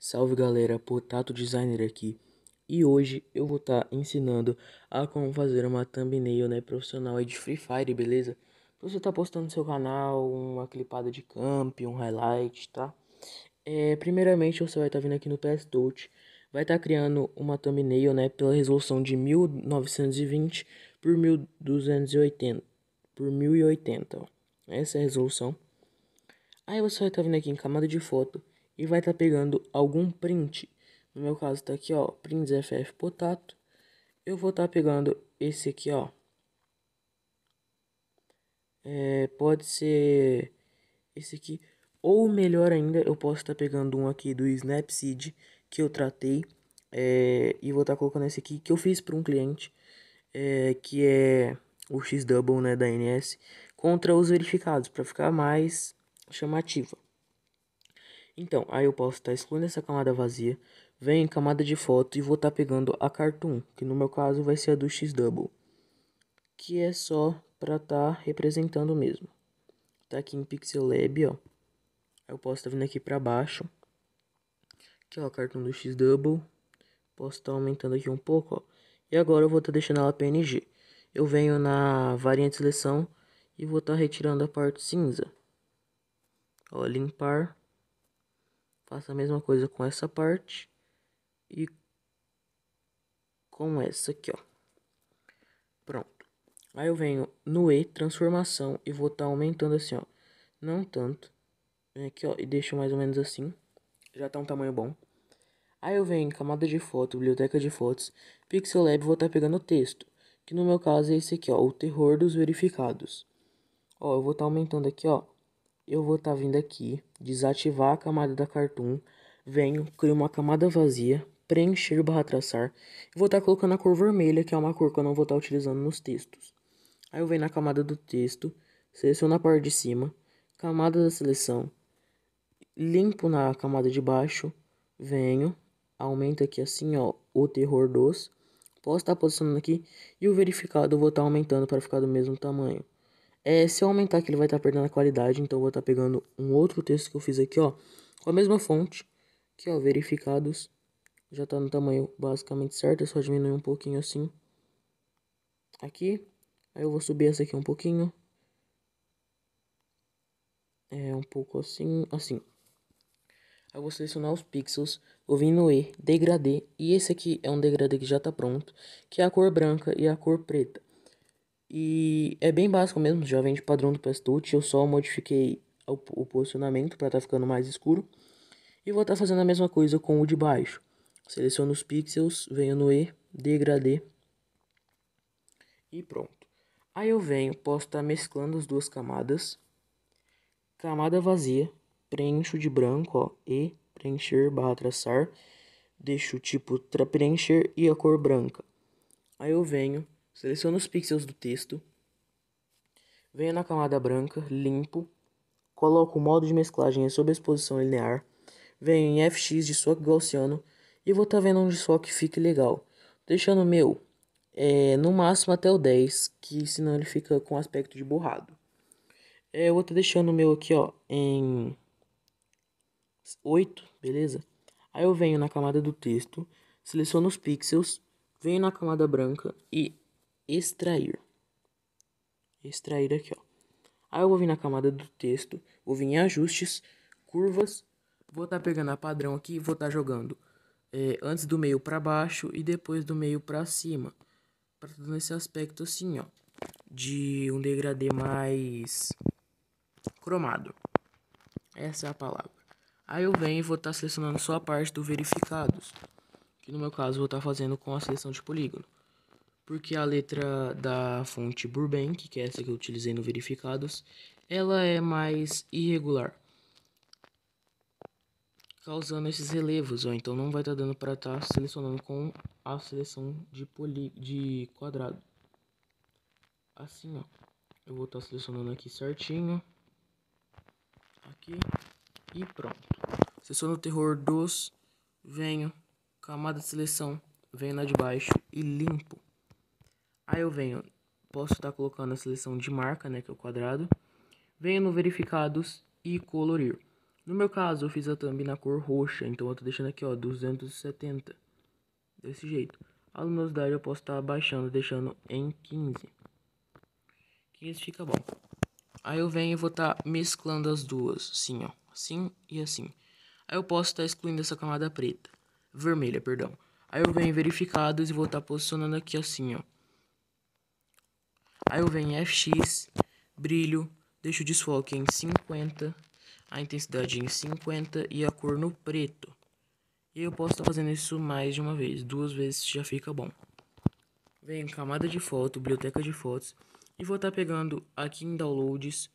Salve galera, Potato Designer aqui E hoje eu vou estar tá ensinando a como fazer uma thumbnail né, profissional aí de Free Fire, beleza? Pra você tá postando no seu canal uma clipada de camp, um highlight, tá? É, primeiramente você vai estar tá vindo aqui no PS Touch Vai estar tá criando uma thumbnail né, pela resolução de 1920 por 1280 por 1080 ó. Essa é a resolução Aí você vai estar tá vindo aqui em camada de foto e vai estar tá pegando algum print. No meu caso tá aqui, ó, print FF potato. Eu vou estar tá pegando esse aqui, ó. É, pode ser esse aqui. Ou melhor ainda, eu posso estar tá pegando um aqui do Snapseed que eu tratei. É, e vou estar tá colocando esse aqui que eu fiz para um cliente. É, que é o X-Double né, da NS contra os verificados para ficar mais chamativa. Então, aí eu posso estar tá excluindo essa camada vazia, venho em camada de foto e vou estar tá pegando a cartoon, que no meu caso vai ser a do X-Double, que é só para estar tá representando mesmo. Tá aqui em Pixel Lab, ó. Eu posso estar vindo aqui para baixo. Aqui, é, ó, a cartoon do X-Double. Posso estar aumentando aqui um pouco, ó. E agora eu vou estar deixando ela PNG. Eu venho na de seleção e vou estar retirando a parte cinza. Ó, limpar Faça a mesma coisa com essa parte e com essa aqui, ó. Pronto. Aí eu venho no E, transformação, e vou estar tá aumentando assim, ó. Não tanto. Vem aqui, ó, e deixo mais ou menos assim. Já tá um tamanho bom. Aí eu venho em camada de foto, biblioteca de fotos, Pixel Lab, vou estar tá pegando o texto. Que no meu caso é esse aqui, ó, o terror dos verificados. Ó, eu vou estar tá aumentando aqui, ó, eu vou estar tá vindo aqui, desativar a camada da Cartoon, venho, crio uma camada vazia, preencher barra traçar, e vou estar tá colocando a cor vermelha, que é uma cor que eu não vou estar tá utilizando nos textos. Aí eu venho na camada do texto, seleciono a parte de cima, camada da seleção, limpo na camada de baixo, venho, aumenta aqui assim, ó, o terror dos, posso estar tá posicionando aqui, e o verificado eu vou estar tá aumentando para ficar do mesmo tamanho. É, se eu aumentar aqui, ele vai estar tá perdendo a qualidade. Então, eu vou estar tá pegando um outro texto que eu fiz aqui, ó. Com a mesma fonte. Que, ó, verificados. Já está no tamanho basicamente certo. É só diminuir um pouquinho assim. Aqui. Aí eu vou subir essa aqui um pouquinho. É, um pouco assim, assim. Aí eu vou selecionar os pixels, vou vir no E, degradê, e esse aqui é um degradê que já está pronto, que é a cor branca e a cor preta. E é bem básico mesmo, já vem de padrão do Pastute, eu só modifiquei o, o posicionamento para estar tá ficando mais escuro. E vou estar tá fazendo a mesma coisa com o de baixo. Seleciono os pixels, venho no E, degradê e pronto. Aí eu venho, posso estar tá mesclando as duas camadas. Camada vazia, preencho de branco, ó, E, preencher, barra traçar. Deixo o tipo preencher e a cor branca. Aí eu venho Seleciono os pixels do texto. Venho na camada branca, limpo. Coloco o modo de mesclagem em sobreexposição linear. Venho em fx de soque gaussiano. E vou estar tá vendo onde só que fique legal. Deixando o meu é, no máximo até o 10, que senão ele fica com aspecto de borrado. É, eu vou estar tá deixando o meu aqui ó, em 8, beleza? Aí eu venho na camada do texto, seleciono os pixels, venho na camada branca e extrair. Extrair aqui, ó. Aí eu vou vir na camada do texto, vou vir em ajustes, curvas, vou estar tá pegando a padrão aqui e vou estar tá jogando é, antes do meio para baixo e depois do meio para cima. Para todo esse aspecto assim, ó, de um degradê mais cromado. Essa é a palavra. Aí eu venho e vou estar tá selecionando só a parte do verificados, que no meu caso vou estar tá fazendo com a seleção de polígono porque a letra da fonte Burbank, que é essa que eu utilizei no Verificados, ela é mais irregular, causando esses relevos, então não vai estar tá dando para estar tá selecionando com a seleção de, poli de quadrado. Assim, ó. Eu vou estar tá selecionando aqui certinho. Aqui. E pronto. Seleciono o terror dos. Venho. Camada de seleção. Venho na de baixo. E limpo. Aí eu venho, posso estar colocando a seleção de marca, né, que é o quadrado. Venho no verificados e colorir. No meu caso, eu fiz a thumb na cor roxa, então eu tô deixando aqui, ó, 270. Desse jeito. A luminosidade eu posso estar abaixando, deixando em 15. 15 fica bom. Aí eu venho e vou estar mesclando as duas, assim, ó. Assim e assim. Aí eu posso estar excluindo essa camada preta. Vermelha, perdão. Aí eu venho em verificados e vou estar posicionando aqui assim, ó. Aí eu venho em é FX, brilho, deixo o desfoque em 50, a intensidade em 50 e a cor no preto. E eu posso estar tá fazendo isso mais de uma vez, duas vezes já fica bom. Venho em camada de foto, biblioteca de fotos e vou estar tá pegando aqui em downloads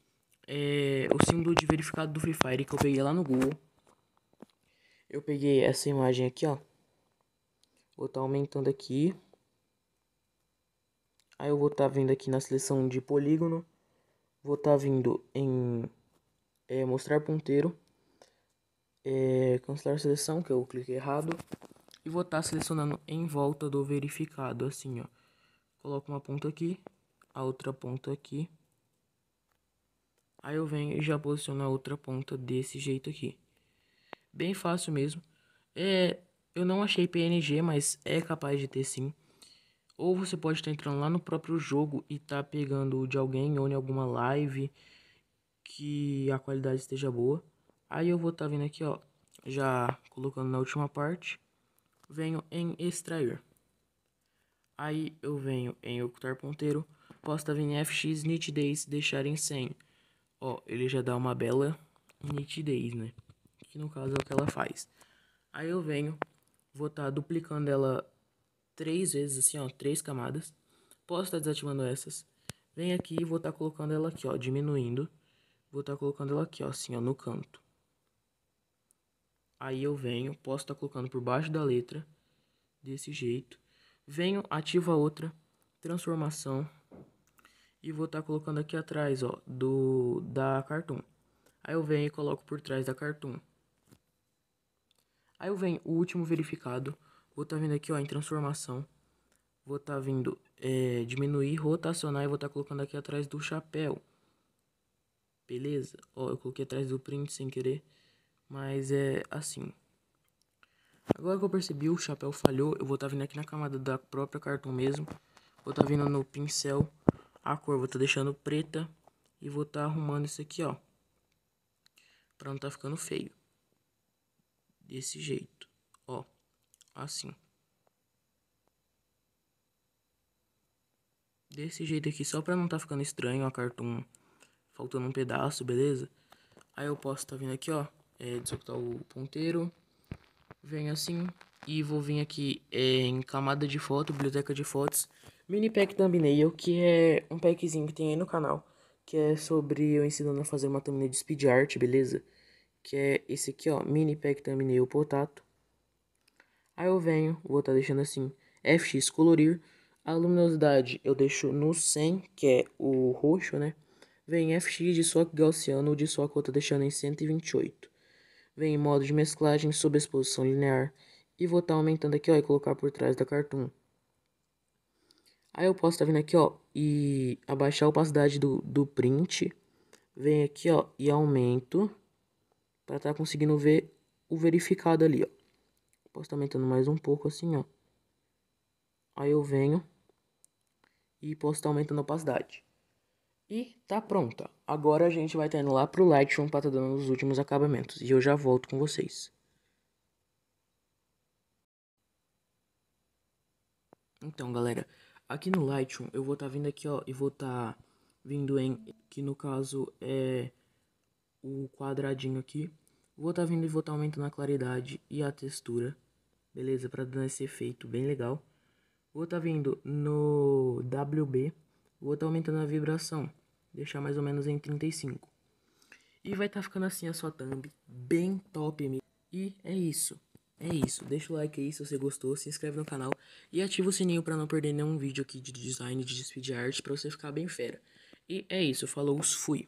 é, o símbolo de verificado do Free Fire que eu peguei lá no Google. Eu peguei essa imagem aqui, ó. Vou estar tá aumentando aqui. Aí eu vou estar tá vindo aqui na seleção de polígono. Vou estar tá vindo em é, mostrar ponteiro. É, cancelar seleção, que eu é cliquei errado. E vou estar tá selecionando em volta do verificado, assim, ó. Coloco uma ponta aqui, a outra ponta aqui. Aí eu venho e já posiciono a outra ponta desse jeito aqui. Bem fácil mesmo. É, eu não achei PNG, mas é capaz de ter sim. Ou você pode estar entrando lá no próprio jogo e tá pegando de alguém ou em alguma live que a qualidade esteja boa. Aí eu vou estar tá vindo aqui, ó, já colocando na última parte. Venho em extrair. Aí eu venho em ocultar ponteiro. Posso estar tá vindo em FX nitidez, deixar em 100. Ó, ele já dá uma bela nitidez, né? Que no caso é o que ela faz. Aí eu venho, vou estar tá duplicando ela três vezes assim, ó, três camadas. Posso estar tá desativando essas. Vem aqui e vou estar tá colocando ela aqui, ó, diminuindo. Vou estar tá colocando ela aqui, ó, assim, ó, no canto. Aí eu venho, posso estar colocando por baixo da letra, desse jeito. Venho, ativo a outra transformação e vou estar colocando aqui atrás, ó, do da Cartoon. Aí eu venho e coloco por trás da Cartoon. Aí eu venho o último verificado, Vou estar tá vindo aqui, ó, em transformação. Vou estar tá vindo é, diminuir, rotacionar e vou estar tá colocando aqui atrás do chapéu. Beleza? Ó, eu coloquei atrás do print sem querer. Mas é assim. Agora que eu percebi, o chapéu falhou. Eu vou estar tá vindo aqui na camada da própria cartão mesmo. Vou estar tá vindo no pincel. A cor vou estar tá deixando preta. E vou estar arrumando isso aqui, ó. Pra não tá ficando feio. Desse jeito. Assim. Desse jeito aqui, só pra não tá ficando estranho a cartoon faltando um pedaço, beleza? Aí eu posso tá vindo aqui, ó, é, desocultar o ponteiro. Venho assim e vou vir aqui é, em camada de foto, biblioteca de fotos. Mini pack thumbnail, que é um packzinho que tem aí no canal. Que é sobre eu ensinando a fazer uma thumbnail de speed art, beleza? Que é esse aqui, ó, mini pack thumbnail potato. Aí eu venho, vou estar tá deixando assim, fx colorir. A luminosidade eu deixo no 100, que é o roxo, né? Vem fx de soco gaussiano ou de soco, eu estou deixando em 128. Vem modo de mesclagem, exposição linear. E vou estar tá aumentando aqui, ó, e colocar por trás da cartoon. Aí eu posso estar tá vindo aqui, ó, e abaixar a opacidade do, do print. Vem aqui, ó, e aumento. Para estar tá conseguindo ver o verificado ali, ó posso aumentando mais um pouco assim, ó. Aí eu venho e posso estar aumentando a opacidade. E tá pronta. Agora a gente vai estar indo lá pro Lightroom para estar tá dando os últimos acabamentos. E eu já volto com vocês. Então, galera, aqui no Lightroom eu vou estar tá vindo aqui, ó, e vou estar tá vindo em, que no caso é o quadradinho aqui. Vou estar vindo e vou estar aumentando a claridade e a textura. Beleza, para dar esse efeito bem legal. Vou outro tá vindo no WB, vou outro tá aumentando a vibração, deixar mais ou menos em 35. E vai estar tá ficando assim a sua thumb, bem top. mesmo. E é isso. É isso, deixa o like aí se você gostou, se inscreve no canal e ativa o sininho para não perder nenhum vídeo aqui de design, de speed art, para você ficar bem fera. E é isso, falou, fui.